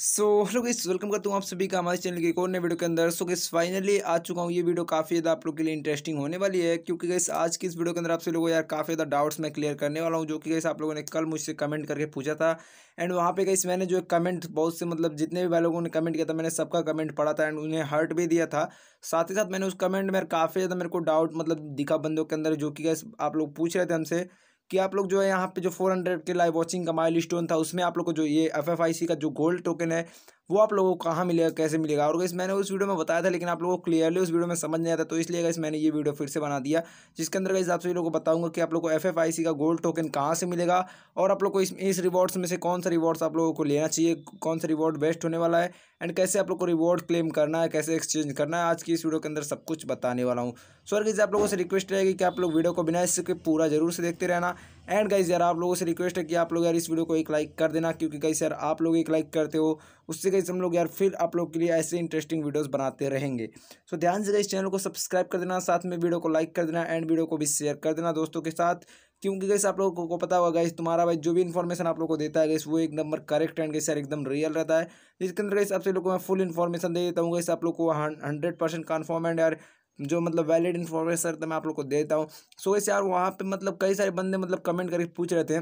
so hello guys welcome करता हूँ आप सभी का हमारे चैनल के एक और नए वीडियो के अंदर सो गाइस फाइनली आ चुका हूँ ये वीडियो काफ़ी ज़्यादा आप लोग के लिए इंटरेस्टिंग होने वाली है क्योंकि गाइस आज की इस वीडियो के अंदर आप सभी लोगों यार काफ़ी ज़्यादा डाउट्स मैं क्लियर करने वाला हूँ जो कि गाइस आप लोगों ने कल मुझसे कमेंट करके पूछा था एंड वहाँ पे गाइस मैंने जो कमेंट बहुत से मतलब जितने भी भाई लोगों ने कमेंट किया था मैंने सबका कमेंट पढ़ा था एंड उन्हें हर्ट भी दिया था साथ ही साथ मैंने उस कमेंट में काफ़ी ज़्यादा मेरे को डाउट मतलब दिखा बंदों के अंदर जो कि गैस आप लोग पूछ रहे थे हमसे कि आप लोग जो है यहाँ पे जो फोर हंड्रेड के लाइव वॉचिंग का माइल स्टोन था उसमें आप लोग को जो ये एफ एफ आई सी का जो गोल्ड टोकन है वो आप लोगों को कहाँ मिलेगा कैसे मिलेगा और इस मैंने उस वीडियो में बताया था लेकिन आप लोगों को क्लियरली उस वीडियो में समझ नहीं आता तो इसलिए इस मैंने ये वीडियो फिर से बना दिया जिसके अंदर इस आपसे लोगों को बताऊंगा कि आप लोग को एफ का गोल्ड टोकन कहाँ से मिलेगा और आप लोग को इस इस रिवॉर्ड्स में से कौन सा रिवॉर्ड्स आप लोगों को लेना चाहिए कौन सा रिवॉर्ड बेस्ट होने वाला है एंड कैसे आप लोग को रिवॉर्ड क्लेम करना है कैसे एक्सचेंज करना है आज की इस वीडियो के अंदर सब कुछ बताने वाला हूँ सो अगर आप लोगों से रिक्वेस्ट रहेगी कि आप लोग वीडियो को बिना इसके पूरा जरूर से देखते रहना एंड गाइज यार आप लोगों से रिक्वेस्ट है कि आप लोग यार इस वीडियो को एक लाइक कर देना क्योंकि गाइस यार आप लोग एक लाइक करते हो उससे गाइस हम लोग यार फिर आप लोग के लिए ऐसे इंटरेस्टिंग वीडियोस बनाते रहेंगे सो ध्यान से गाइज चैनल को सब्सक्राइब कर देना साथ में वीडियो को लाइक कर देना एंड वीडियो को भी शेयर कर देना दोस्तों के साथ क्योंकि गैस आप लोगों को पता होगा गाइस तुम्हारा भाई जो भी इन्फॉर्मेशन आप लोग को देता है गैस वो एक नंबर करेक्ट एंड गैस यार एकदम रियल रहता है जिसके अंदर गैस आप लोगों को मैं फुल इन्फॉर्मेशन दे देता हूँ गैस आप लोग को हंड्रेड परसेंट कन्फर्म एंड यार जो मतलब वैलिड इन्फॉर्मेशन रहता है मैं आप लोग को देता हूँ सो वैसे यार वहाँ पर मतलब कई सारे बंदे मतलब कमेंट करके पूछ रहे थे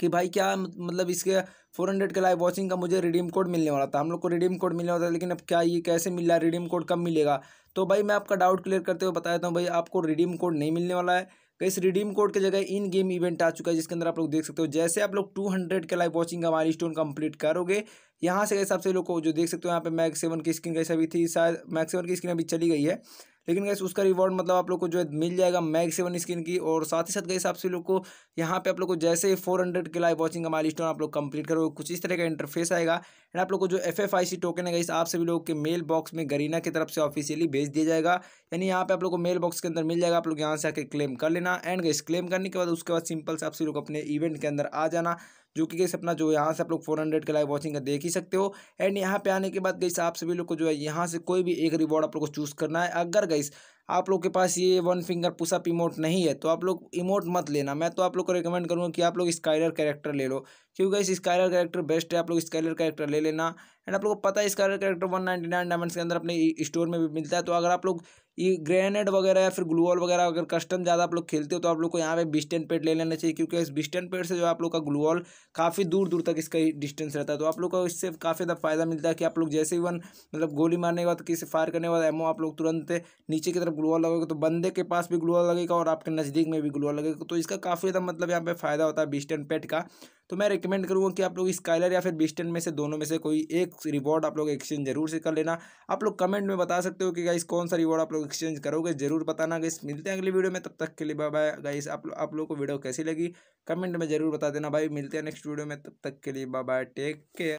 कि भाई क्या मतलब इसके फोर हंड्रेड के लाइव वॉचिंग का मुझे रिडीम कोड मिलने वाला था हम लोग को रिडीम कोड मिलने वाला था लेकिन अब क्या ये कैसे मिल रहा है रिडीम कोड कब मिलेगा तो भाई मैं आपका डाउट क्लियर करते हुए बता देता हूँ भाई आपको रिडीम कोड नहीं मिलने वाला है तो इस रिडीम कोड के जगह इन गेम इवेंट आ चुका है जिसके अंदर आप लोग देख सकते हो जैसे आप लोग टू हंड्रेड के लाइव वॉचिंग का माइल स्टोन कम्प्लीट करोगे यहाँ से गैस आपसे लोग को जो देख सकते हो यहाँ पे मैक्स सेवन की स्क्रीन कैसे अभी थी शायद मैक्स सेवन की स्क्रीन अभी चली गई है लेकिन गैस उसका रिवॉर्ड मतलब आप लोग को जो है मिल जाएगा मैग सेवन स्क्रीन की और साथ ही साथ गैस आपसे लोग को यहाँ पे आप लोग को जैसे फोर हंड्रेड के लाइव वॉचिंग का माइल स्टोन आप लोग कंप्लीट करोगे कुछ इस तरह का इंटरफेस आएगा एंड आप लोग को जो F F I C token है गैस आप सभी लोग के मेल बॉक्स में गरीना की तरफ से ऑफिशियली भेज दिया जाएगा यानी यहाँ पे आप लोग को मेल बॉक्स के अंदर मिल जाएगा आप लोग यहाँ से आके क्लेम कर लेना एंड गई क्लेम करने के बाद उसके बाद सिंपल से आप सभी लोग अपने इवेंट के अंदर आ जाना जो कि गई अपना जो यहाँ से आप लोग फोर हंड्रेड के लाइव वॉचिंग का देख ही सकते हो एंड यहाँ पे आने के बाद गई आप सभी लोग को जो है यहाँ से कोई भी एक रिवॉर्ड आप लोग को चूज़ करना है अगर गई आप लोग के पास ये वन फिंगर पुसअप इमोट नहीं है तो आप लोग इमोट मत लेना मैं तो आप लोग को रिकमेंड करूँगा कि आप लोग स्काइलर कैरेक्टर ले लो क्योंकि इस स्काइलर कैरेक्टर बेस्ट है आप लोग स्काइलर कैरेक्टर ले लेना एंड आप लोग को पता है Skyler character one ninety nine diamonds के अंदर अपने स्टोर में भी मिलता है तो अगर आप लोग ये ग्रेनेड वगैरह या फिर ग्लूवॉल वगैरह अगर कस्टम ज़्यादा आप लोग खेलते हो तो आप लोग को यहाँ पे बिस्टन पेट ले लेना चाहिए क्योंकि इस बिस्टन पेट से जो आप लोग का ग्लूवॉल काफ़ी दूर दूर तक इसका डिस्टेंस रहता है तो आप लोग को इससे काफ़ी ज़्यादा फायदा मिलता है कि आप लोग जैसे ही वन मतलब गोली मारने के बाद किसी फायर करने के बाद एमओ आप लोग तुरंत नीचे की तरफ ग्लूवॉल लगेगा तो बंदे के पास भी ग्लूवॉल लगेगा और आपके नज़दीक में भी ग्लूवॉल लगेगा तो इसका काफ़ी ज़्यादा मतलब यहाँ पे फ़ायदा होता है बिस्टन पेट का तो मैं रिकमेंड करूँगा कि आप लोग स्काइलर या फिर बिस्टन में से दोनों में से कोई एक रिवॉर्ड आप लोग एक्सचेंज जरूर से कर लेना आप लोग कमेंट में बता सकते हो कि गाइस कौन सा रिवॉर्ड आप लोग एक्सचेंज करोगे जरूर बताना गाइस मिलते हैं अगली वीडियो में तब तक के लिए बाय गाइस आप आप लोग को वीडियो कैसी लगी कमेंट में जरूर बता देना भाई मिलते हैं नेक्स्ट वीडियो में तब तक के लिए बाय टेक केयर